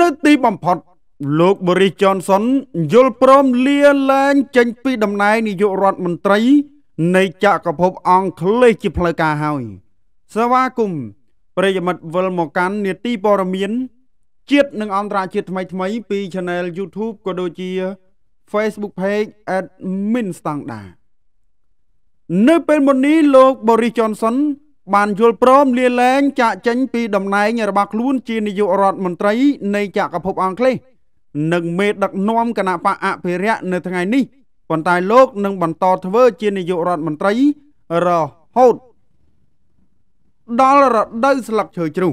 នៅទីបំផុត លោក Boris Johnson យល់ព្រមលាលែង ចេញពីតំណែងនាយករដ្ឋមន្ត្រី នៃចក្រភពអង់គ្លេសជាផ្លូវការហើយសេវាគមន៍ប្រិយមិត្តវិលមកកាន់នេតិព័រមៀនជាតិនិងអន្តរជាតិថ្មីថ្មីពី Channel YouTube ក៏ដូចជា Facebook Page @minstandard នៅពេលមុននេះលោក Boris Johnson បានយល់ព្រមលាលែងចាក់ចេញ ពីតំណែងរបស់ខ្លួន ជានាយករដ្ឋមន្ត្រីនៃចក្រភពអង់គ្លេសនិងមេដឹកនាំគណៈបកអភិរិយនៅថ្ងៃនេះប៉ុន្តែលោកនឹងបន្តធ្វើជានាយករដ្ឋមន្ត្រីរហូតដល់រដូវស្លឹកឈើជ្រុះ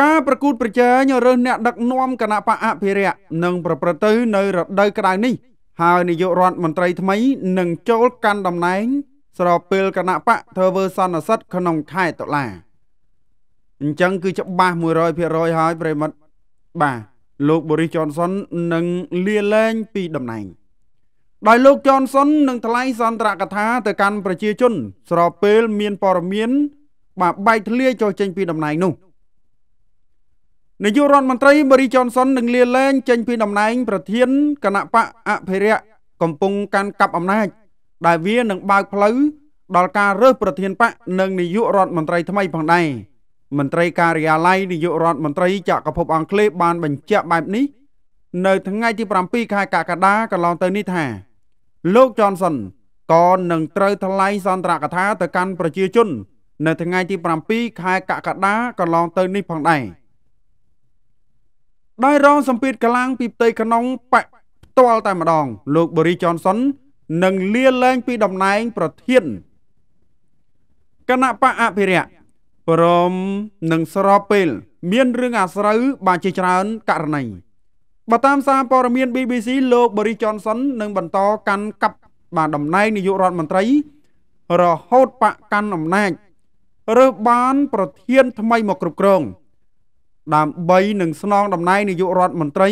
ការប្រកួតប្រជែងរើសអ្នកដឹកនាំគណៈបកអភិរិយនឹងប្រព្រឹត្តទៅនៅរដូវក្តៅនេះ ហើយនាយករដ្ឋមន្ត្រីថ្មីនឹងចូលកាន់តំណែងស្របពេលគណៈបកធ្វើវើសន្និសិទក្នុងខែតុលាអញ្ចឹងគឺច្បាស់100%ហើយប្រិមត្តបាទលោកបូរីសចនសុននឹងលាលែងពីតំណែង ដោយលោកចនសុននឹងថ្លែងសន្ទរកថាទៅកាន់ប្រជាជន ស្របពេលមានព័ត៌មាន បាទបែកធ្លាយចុះចេញពីតំណែងនោះនាយករដ្ឋមន្ត្រីបូរីសចនសុននឹងលាលែងចេញពីតំណែងប្រធានគណៈបកអភិរិយកំពុងកាន់កាប់អំណាចដែលវានឹងបើក ផ្លូវដល់ការរើសប្រធានបកនិងនាយករដ្ឋមន្ត្រីថ្មីផងដែរមន្ត្រីការិយាល័យនាយករដ្ឋមន្ត្រីចក្រភព អង់គ្លេសបាន បញ្ជាក់បែបនេះនៅថ្ងៃទី7ខែកក្កដាកន្លងទៅនេះថា លោក Johnson ក៏នឹងត្រូវថ្លែងសន្ទរកថាទៅកាន់ប្រជាជន នៅថ្ងៃទី7ខែកក្កដាកន្លងទៅនេះផងដែរដោយរងសម្ពាធកម្លាំងពីផ្ទៃក្នុង បកផ្ទាល់តែម្ដង លោក Boris Johnson និងលាលែងពីតំណែងប្រធានគណៈបកអភិរិយព្រមនឹងស្របពេល មានរឿងអាស្រូវបានជាច្រើនករណីបើតាមសារព័ត៌មាន BBC លោក Boris Johnson នឹងបន្តកាន់កាប់បានតំណែងនាយករដ្ឋមន្ត្រី រហូតបកកាន់អំណាចរើសបានប្រធានថ្មីមកគ្រប់គ្រងដើម្បីនឹងស្នងតំណែងនាយករដ្ឋមន្ត្រី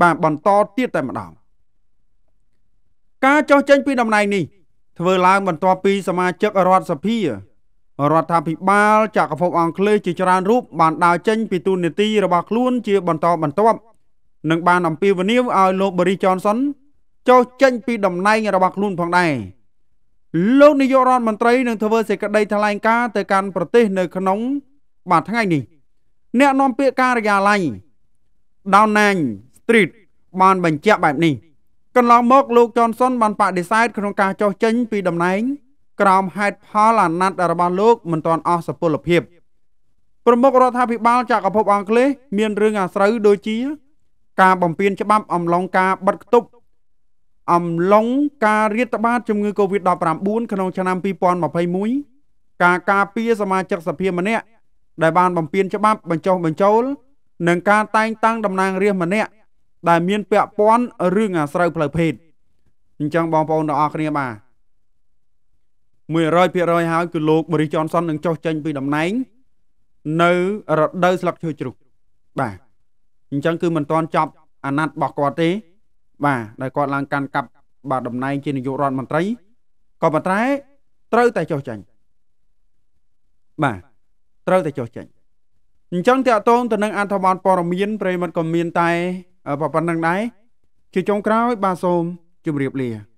បានបន្តទៀតតែម្ដងការចោះចេញពីតំណែងនេះធ្វើឡើង បន្ទាប់ពីសមាជិករដ្ឋសភារដ្ឋាភិបាលចក្រភពអង់គ្លេសជាច្រើនរូបបានដើរចេញពីទូនីតិរបស់ខ្លួន ជាបន្តបន្ទាប់និងបានអំពាវនាវឲ្យលោក Boris Johnson ចោះចេញពីតំណែងរបស់ខ្លួនផងដែរលោកនាយករដ្ឋមន្ត្រីនឹងធ្វើសេចក្តីថ្លែងការណ៍ទៅកាន់ប្រទេសនៅក្នុងបាទថ្ងៃនេះ អ្នកនាំពាក្យការិយាល័យ Downing Street បានបញ្ជាក់បែបនេះកន្លងមកលោកចនសុនបានបដិសេធក្នុងការចោះចេញពីតំណែងក្រោមហេតុផលអាណត្តិរបស់លោកមិនទាន់អស់សុពលភាពប្រមុខរដ្ឋាភិបាលចក្រភពអង់គ្លេសមានរឿងអាស្រូវដូចជា ការបំពេញច្បាប់អំឡុងការបិទគប់អំឡុងការរាតត្បាតជំងឺ Covid-19 ក្នុងឆ្នាំ2021ការការពារសមាជិកសភាម្នាក់ដែលបានបំពេញច្បាប់បញ្ចុះបញ្ចូលនិងការតែងតាំងតំណាងរាស្ត្រម្នាក់ដែលមានពាក់ព័ន្ធរឿងអាស្រូវផ្លូវភេទអញ្ចឹងបងប្អូនទាំងអស់គ្នាបាទ100%ហើយគឺលោកបរិជនសុននឹងចុះចេញពីតំណែងនៅរដូវស្លឹកឈើជ្រុះបាទអញ្ចឹងគឺមិនទាន់ចប់ អាណត្តិរបស់គាត់ទេ បាទដែលគាត់ឡើងកាន់កាប់បាទតំណែង ជានាយករដ្ឋមន្ត្រីក៏ប៉ុន្តែត្រូវតែចុះចេញបាទត្រូវតែចុះចេញអញ្ចឹងតកតងទៅនឹងអត្ថបទព័ត៌មានប្រិមត្តក៏មានតែប៉ុណ្្នឹងដែរជាចុងក្រោយបាទសូមជម្រាបលា